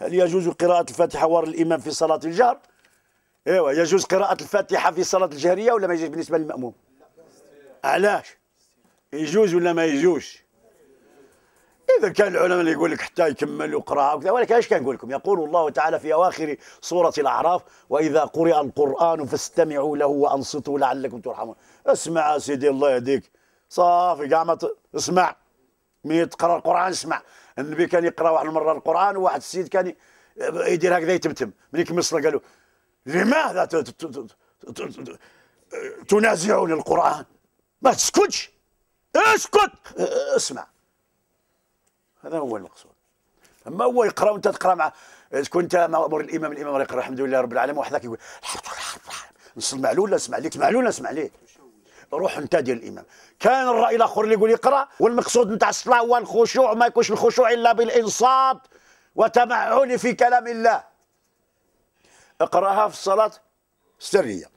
هل يجوز قراءة الفاتحة وراء الإمام في صلاة الجهر؟ ايوا يجوز قراءة الفاتحة في صلاة الجهرية ولا ما يجوز بالنسبة للمأموم؟ علاش؟ يجوز ولا ما يجوز؟ إذا كان العلماء اللي يقول لك حتى يكمل وقراءة وكذا ولكن ايش كنقول لكم؟ يقول الله تعالى في أواخر سورة الأعراف وإذا قرئ القرآن فاستمعوا له وأنصتوا لعلكم ترحمون. اسمع سيدي الله يهديك صافي قامت ما اسمع مي تقرا القران اسمع النبي كان يقرا واحد المره القران وواحد السيد كان يدير هكذا يتمتم ملي كمصر قالوا لماذا تنازعني القران ما تسكتش اسكت أه، اسمع هذا هو المقصود اما هو يقرا وانت تقرا مع تكون انت مامور الامام الامام يقرا الحمد لله رب العالمين وحدك يقول نصل معلول اسمع ليك معلول اسمع ليك روح انت ديال الامام كان الراي الاخر اللي يقول يقرا والمقصود نتاع الصلاه هو الخشوع ما يكونش الخشوع الا بالانصات وتمعن في كلام الله اقراها في الصلاه السريه